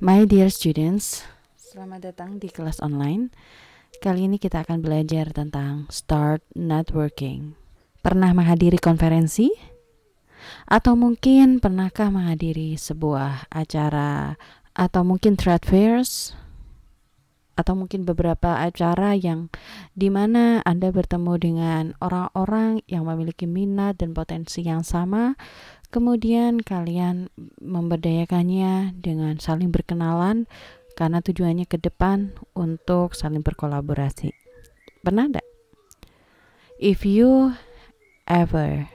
My dear students, selamat datang di kelas online. Kali ini kita akan belajar tentang start networking. Pernah menghadiri konferensi? Atau mungkin pernahkah menghadiri sebuah acara atau mungkin trade fairs? Atau mungkin beberapa acara yang di mana Anda bertemu dengan orang-orang yang memiliki minat dan potensi yang sama Kemudian kalian memberdayakannya dengan saling berkenalan karena tujuannya ke depan untuk saling berkolaborasi. Pernah enggak? If you ever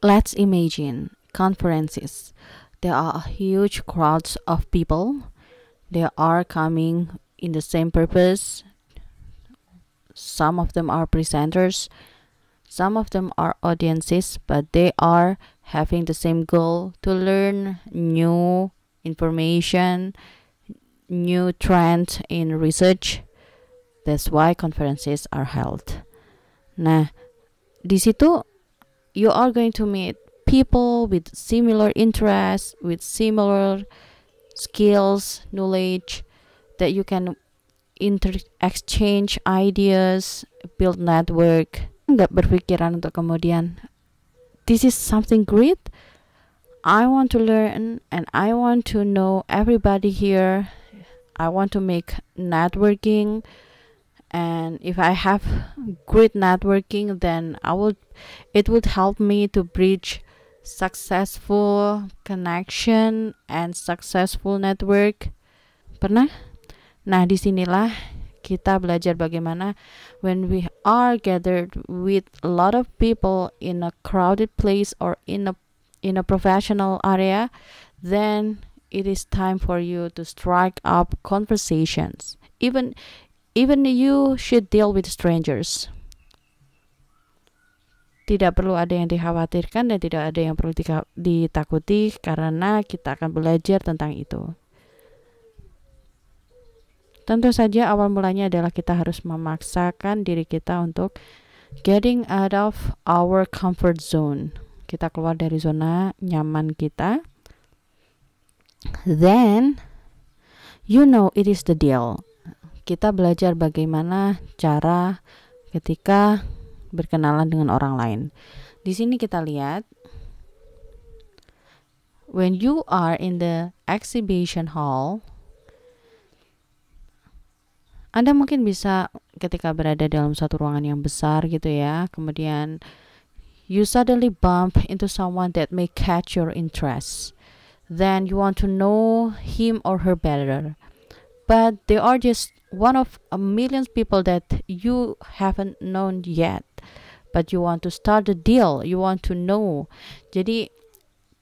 let's imagine conferences, there are huge crowds of people. They are coming in the same purpose. Some of them are presenters, some of them are audiences, but they are having the same goal to learn new information, new trends in research. That's why conferences are held. Nah, di situ you are going to meet people with similar interests, with similar skills, knowledge that you can inter exchange ideas, build network. Nggak berpikiran untuk kemudian this is something great i want to learn and i want to know everybody here i want to make networking and if i have great networking then i would it would help me to bridge successful connection and successful network pernah nah disinilah kita belajar bagaimana when we are gathered with a lot of people in a crowded place or in a in a professional area, then it is time for you to strike up conversations. Even even you should deal with strangers. Tidak perlu ada yang dikhawatirkan dan tidak ada yang perlu ditakuti karena kita akan belajar tentang itu. Tentu saja awal mulanya adalah kita harus memaksakan diri kita untuk getting out of our comfort zone. Kita keluar dari zona nyaman kita. Then you know it is the deal. Kita belajar bagaimana cara ketika berkenalan dengan orang lain. Di sini kita lihat when you are in the exhibition hall anda mungkin bisa ketika berada dalam satu ruangan yang besar gitu ya, kemudian you suddenly bump into someone that may catch your interest. Then you want to know him or her better. But they are just one of a million people that you haven't known yet. But you want to start the deal, you want to know. Jadi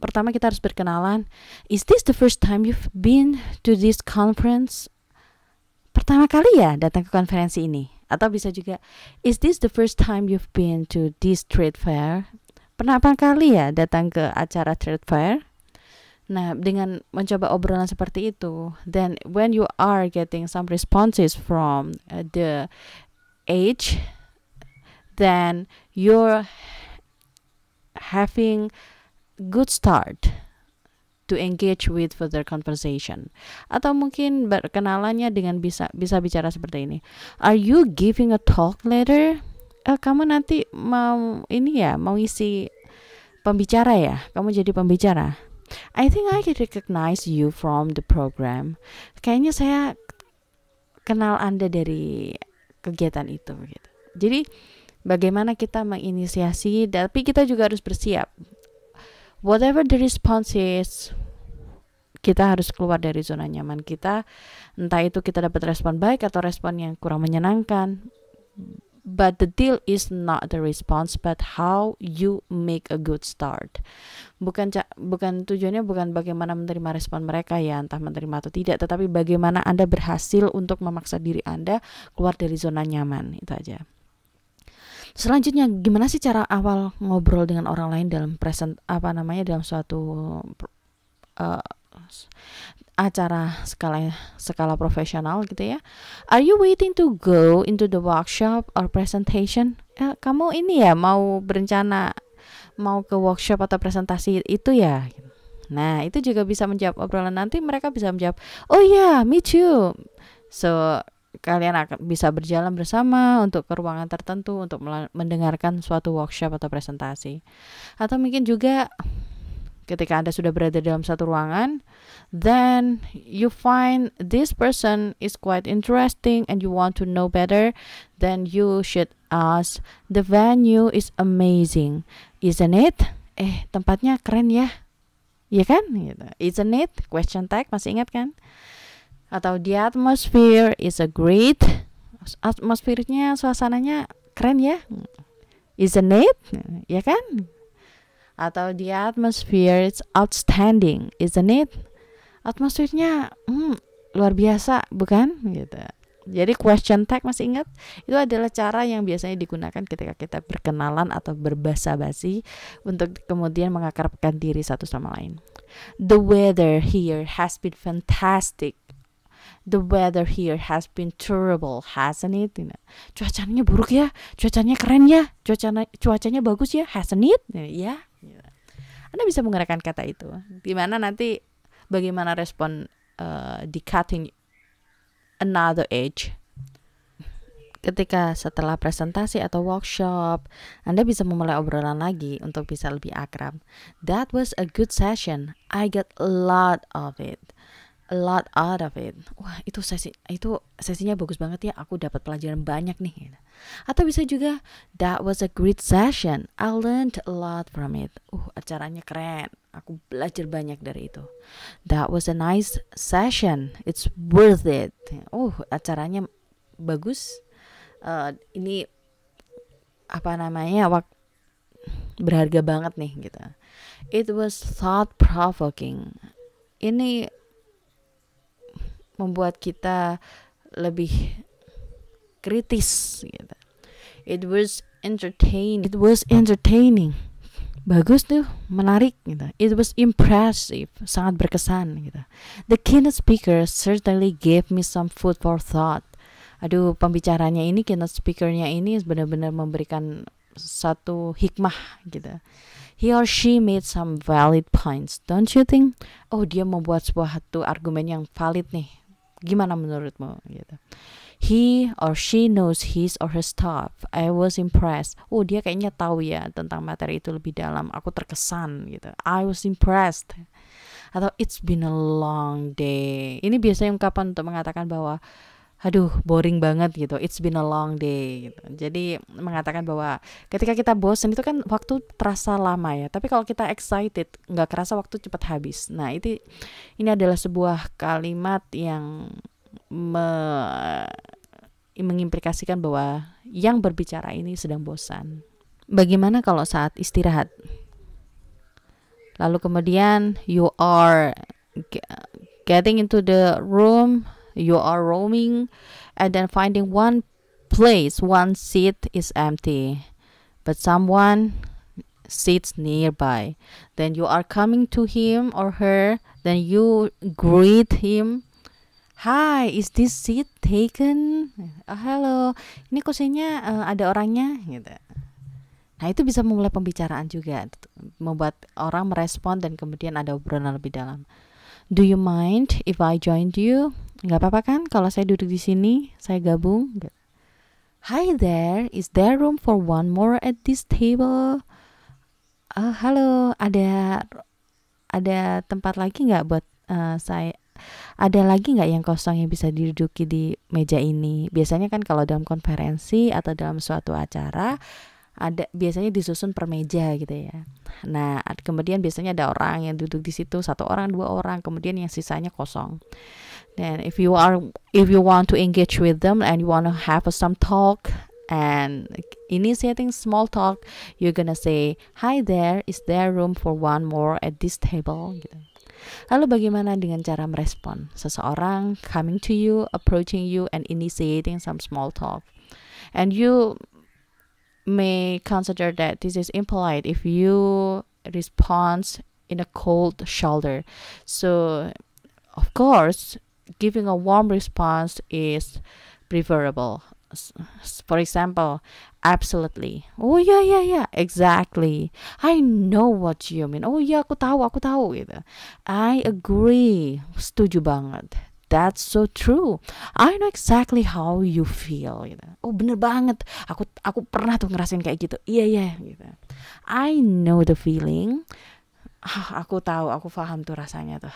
pertama kita harus berkenalan. Is this the first time you've been to this conference? pertama kali ya datang ke konferensi ini? Atau bisa juga, is this the first time you've been to this trade fair? Pernah Pertama kali ya datang ke acara trade fair? Nah, dengan mencoba obrolan seperti itu, then when you are getting some responses from uh, the age, then you're having good start to engage with further conversation atau mungkin berkenalannya dengan bisa bisa bicara seperti ini are you giving a talk later uh, kamu nanti mau ini ya mau isi pembicara ya kamu jadi pembicara I think I can recognize you from the program kayaknya saya kenal anda dari kegiatan itu gitu jadi bagaimana kita menginisiasi tapi kita juga harus bersiap whatever the response is kita harus keluar dari zona nyaman kita entah itu kita dapat respon baik atau respon yang kurang menyenangkan but the deal is not the response but how you make a good start bukan bukan tujuannya bukan bagaimana menerima respon mereka ya entah menerima atau tidak tetapi bagaimana Anda berhasil untuk memaksa diri Anda keluar dari zona nyaman itu aja Selanjutnya gimana sih cara awal ngobrol dengan orang lain dalam present apa namanya dalam suatu uh, acara skala skala profesional gitu ya. Are you waiting to go into the workshop or presentation? Eh, kamu ini ya mau berencana mau ke workshop atau presentasi itu ya. Nah, itu juga bisa menjawab obrolan nanti mereka bisa menjawab, "Oh ya, yeah, me too." So, kalian akan bisa berjalan bersama untuk ke ruangan tertentu untuk mendengarkan suatu workshop atau presentasi. Atau mungkin juga ketika Anda sudah berada dalam satu ruangan, then you find this person is quite interesting and you want to know better, then you should ask. The venue is amazing, isn't it? Eh, tempatnya keren ya. ya kan? Gitu. Isn't it? Question tag masih ingat kan? atau the atmosphere is a great atmosfernya suasananya keren ya isn't it ya kan atau the atmosphere is outstanding isn't it atmosfernya hmm, luar biasa bukan gitu jadi question tag masih ingat itu adalah cara yang biasanya digunakan ketika kita berkenalan atau berbahasa basi untuk kemudian mengakrabkan diri satu sama lain. The weather here has been fantastic the weather here has been terrible, hasn't it? You cuacanya buruk ya, cuacanya keren ya, cuacanya cuacanya bagus ya, hasn't it? Ya, yeah. Anda bisa menggunakan kata itu. Gimana nanti bagaimana respon uh, di cutting another edge? Ketika setelah presentasi atau workshop, Anda bisa memulai obrolan lagi untuk bisa lebih akrab. That was a good session. I got a lot of it a lot out of it. Wah, itu sesi itu sesinya bagus banget ya. Aku dapat pelajaran banyak nih. Gitu. Atau bisa juga that was a great session. I learned a lot from it. Uh, acaranya keren. Aku belajar banyak dari itu. That was a nice session. It's worth it. Uh, acaranya bagus. Uh, ini apa namanya? Waktu berharga banget nih gitu. It was thought provoking. Ini membuat kita lebih kritis gitu. It was entertaining. It was entertaining. Bagus tuh, menarik gitu. It was impressive, sangat berkesan gitu. The keynote speaker certainly gave me some food for thought. Aduh, pembicaranya ini keynote speakernya ini benar-benar memberikan satu hikmah gitu. He or she made some valid points, don't you think? Oh, dia membuat sebuah satu argumen yang valid nih Gimana menurutmu gitu. He or she knows his or her stuff. I was impressed. Oh, dia kayaknya tahu ya tentang materi itu lebih dalam. Aku terkesan gitu. I was impressed. Atau it's been a long day. Ini biasanya ungkapan untuk mengatakan bahwa aduh boring banget gitu it's been a long day gitu. jadi mengatakan bahwa ketika kita bosen itu kan waktu terasa lama ya tapi kalau kita excited nggak kerasa waktu cepat habis nah itu ini adalah sebuah kalimat yang me mengimplikasikan bahwa yang berbicara ini sedang bosan bagaimana kalau saat istirahat lalu kemudian you are getting into the room you are roaming and then finding one place, one seat is empty, but someone sits nearby. Then you are coming to him or her, then you greet him. Hi, is this seat taken? Oh, hello, ini kursinya uh, eh, ada orangnya gitu. Nah itu bisa memulai pembicaraan juga, membuat orang merespon dan kemudian ada obrolan lebih dalam. Do you mind if I joined you? Gak apa-apa kan kalau saya duduk di sini, saya gabung? Hi there, is there room for one more at this table? Uh, halo, ada ada tempat lagi nggak buat uh, saya? Ada lagi nggak yang kosong yang bisa diduduki di meja ini? Biasanya kan kalau dalam konferensi atau dalam suatu acara ada biasanya disusun per meja gitu ya. Nah, kemudian biasanya ada orang yang duduk di situ satu orang, dua orang, kemudian yang sisanya kosong. Then if you are if you want to engage with them and you want to have some talk and initiating small talk, you're gonna say, "Hi there, is there room for one more at this table?" gitu. Lalu bagaimana dengan cara merespon seseorang coming to you, approaching you and initiating some small talk? And you may consider that this is impolite if you respond in a cold shoulder. So, of course, giving a warm response is preferable. For example, absolutely. Oh yeah, yeah, yeah. Exactly. I know what you mean. Oh yeah, aku tahu, aku tahu I agree. Setuju banget. That's so true. I know exactly how you feel. Gitu. Oh bener banget. Aku aku pernah tuh ngerasain kayak gitu. Iya yeah, iya. Yeah, gitu. I know the feeling. Ah, aku tahu. Aku paham tuh rasanya tuh.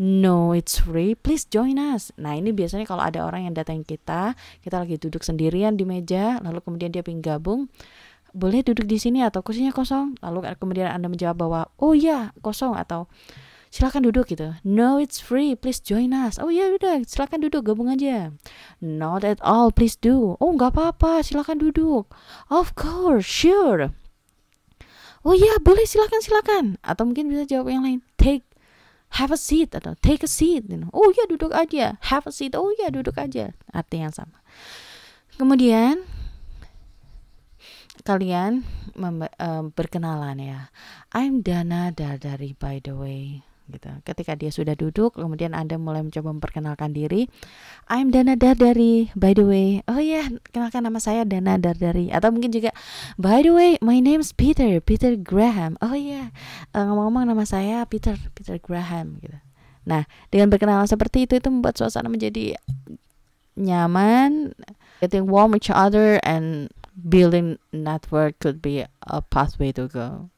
No, it's free. Please join us. Nah, ini biasanya kalau ada orang yang datang kita, kita lagi duduk sendirian di meja, lalu kemudian dia pinggabung, gabung, boleh duduk di sini atau kursinya kosong. Lalu kemudian Anda menjawab bahwa, oh ya kosong atau silakan duduk gitu no it's free please join us oh ya udah silakan duduk gabung aja not at all please do oh nggak apa-apa silakan duduk of course sure oh iya boleh silakan silakan atau mungkin bisa jawab yang lain take have a seat atau take a seat you know. oh iya duduk aja have a seat oh iya duduk aja arti yang sama kemudian kalian uh, berkenalan ya. I'm Dana Dardari by the way gitu. Ketika dia sudah duduk, kemudian Anda mulai mencoba memperkenalkan diri. I'm Dana Dardari, by the way. Oh ya, yeah, kenalkan nama saya Dana Dardari. Atau mungkin juga, by the way, my name's Peter, Peter Graham. Oh ya, yeah. uh, ngomong-ngomong nama saya Peter, Peter Graham. Gitu. Nah, dengan berkenalan seperti itu, itu membuat suasana menjadi nyaman, getting warm each other, and building network could be a pathway to go.